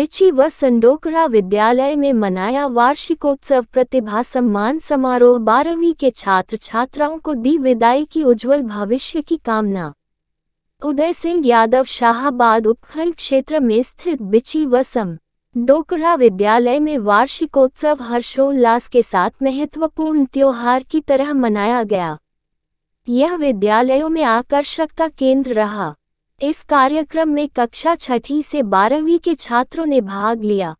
बिछी व संडोकरा विद्यालय में मनाया वार्षिकोत्सव प्रतिभा सम्मान समारोह बारहवीं के छात्र छात्राओं को दी विदाई की उज्जवल भविष्य की कामना उदय सिंह यादव शाहबाद उपखंड क्षेत्र में स्थित बिची व डोकरा विद्यालय में वार्षिकोत्सव हर्षोल्लास के साथ महत्वपूर्ण त्योहार की तरह मनाया गया यह विद्यालयों में आकर्षक का केंद्र रहा इस कार्यक्रम में कक्षा छठी से बारहवीं के छात्रों ने भाग लिया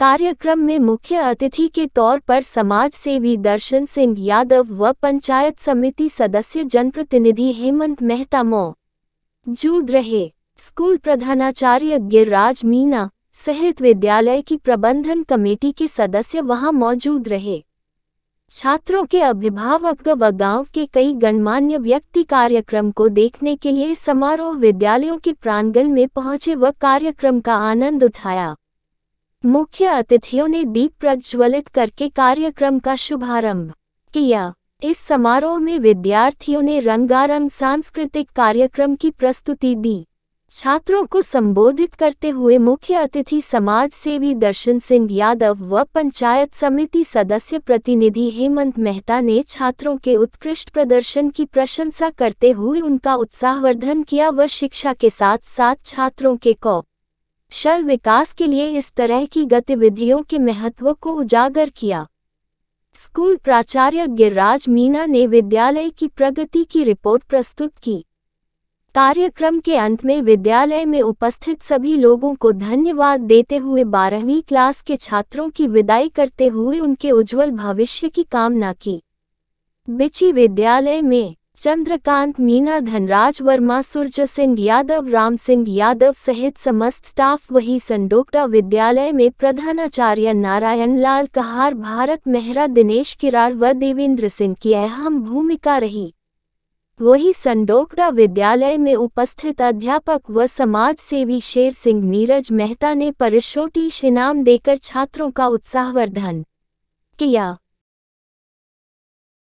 कार्यक्रम में मुख्य अतिथि के तौर पर समाज सेवी दर्शन सिंह यादव व पंचायत समिति सदस्य जनप्रतिनिधि हेमंत मेहता मो जूद रहे स्कूल प्रधानाचार्य गिरराज मीना सहित विद्यालय की प्रबंधन कमेटी के सदस्य वहां मौजूद रहे छात्रों के अभिभावक व गांव के कई गणमान्य व्यक्ति कार्यक्रम को देखने के लिए समारोह विद्यालयों के प्रांगण में पहुंचे व कार्यक्रम का आनंद उठाया मुख्य अतिथियों ने दीप प्रज्वलित करके कार्यक्रम का शुभारंभ किया इस समारोह में विद्यार्थियों ने रंगारंग सांस्कृतिक कार्यक्रम की प्रस्तुति दी छात्रों को संबोधित करते हुए मुख्य अतिथि समाज सेवी दर्शन सिंह यादव व पंचायत समिति सदस्य प्रतिनिधि हेमंत मेहता ने छात्रों के उत्कृष्ट प्रदर्शन की प्रशंसा करते हुए उनका उत्साहवर्धन किया व शिक्षा के साथ साथ छात्रों के कौ शव विकास के लिए इस तरह की गतिविधियों के महत्व को उजागर किया स्कूल प्राचार्य गिरिराज मीना ने विद्यालय की प्रगति की रिपोर्ट प्रस्तुत की कार्यक्रम के अंत में विद्यालय में उपस्थित सभी लोगों को धन्यवाद देते हुए बारहवीं क्लास के छात्रों की विदाई करते हुए उनके उज्जवल भविष्य की कामना की बिची विद्यालय में चंद्रकांत मीना धनराज वर्मा सूर्य सिंह यादव राम सिंह यादव सहित समस्त स्टाफ वही संडोकटा विद्यालय में प्रधानाचार्य नारायण लाल कहार भारत मेहरा दिनेश किरार व देवेंद्र सिंह की अहम भूमिका रही वही संडोकड़ा विद्यालय में उपस्थित अध्यापक व समाज सेवी शेर सिंह नीरज मेहता ने परिशोटी इनाम देकर छात्रों का उत्साहवर्धन किया